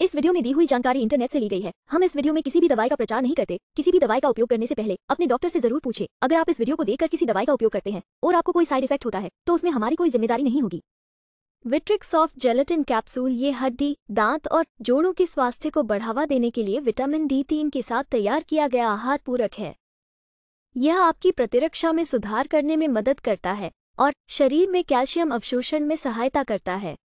इस वीडियो में दी हुई जानकारी इंटरनेट से ली गई है हम इस वीडियो में किसी भी दवाई का प्रचार नहीं करते किसी भी दवाई का उपयोग करने से पहले अपने डॉक्टर से जरूर पूछे अगर आप इस वीडियो को देखकर किसी दवाई का उपयोग करते हैं और आपको कोई साइड इफेक्ट होता है तो उसमें हमारी कोई जिम्मेदारी नहीं होगी विट्रिक सॉफ्ट जेलेटिन कैप्सूल ये हड्डी दांत और जोड़ों के स्वास्थ्य को बढ़ावा देने के लिए विटामिन डी तीन के साथ तैयार किया गया आहार पूरक है यह आपकी प्रतिरक्षा में सुधार करने में मदद करता है और शरीर में कैल्शियम अवशोषण में सहायता करता है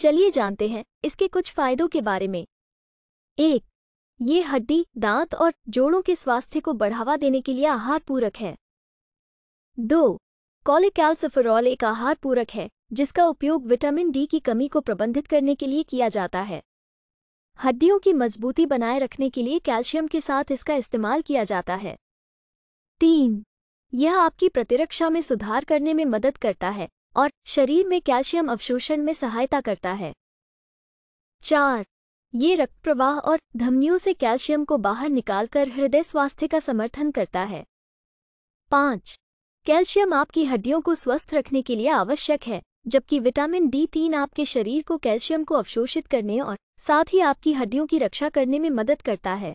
चलिए जानते हैं इसके कुछ फायदों के बारे में एक ये हड्डी दांत और जोड़ों के स्वास्थ्य को बढ़ावा देने के लिए आहार पूरक है दो कॉलिकैल्सफेरॉल एक आहार पूरक है जिसका उपयोग विटामिन डी की कमी को प्रबंधित करने के लिए किया जाता है हड्डियों की मजबूती बनाए रखने के लिए कैल्शियम के साथ इसका इस्तेमाल किया जाता है तीन यह आपकी प्रतिरक्षा में सुधार करने में मदद करता है और शरीर में कैल्शियम अवशोषण में सहायता करता है चार ये रक्त प्रवाह और धमनियों से कैल्शियम को बाहर निकालकर हृदय स्वास्थ्य का समर्थन करता है पाँच कैल्शियम आपकी हड्डियों को स्वस्थ रखने के लिए आवश्यक है जबकि विटामिन डी तीन आपके शरीर को कैल्शियम को अवशोषित करने और साथ ही आपकी हड्डियों की रक्षा करने में मदद करता है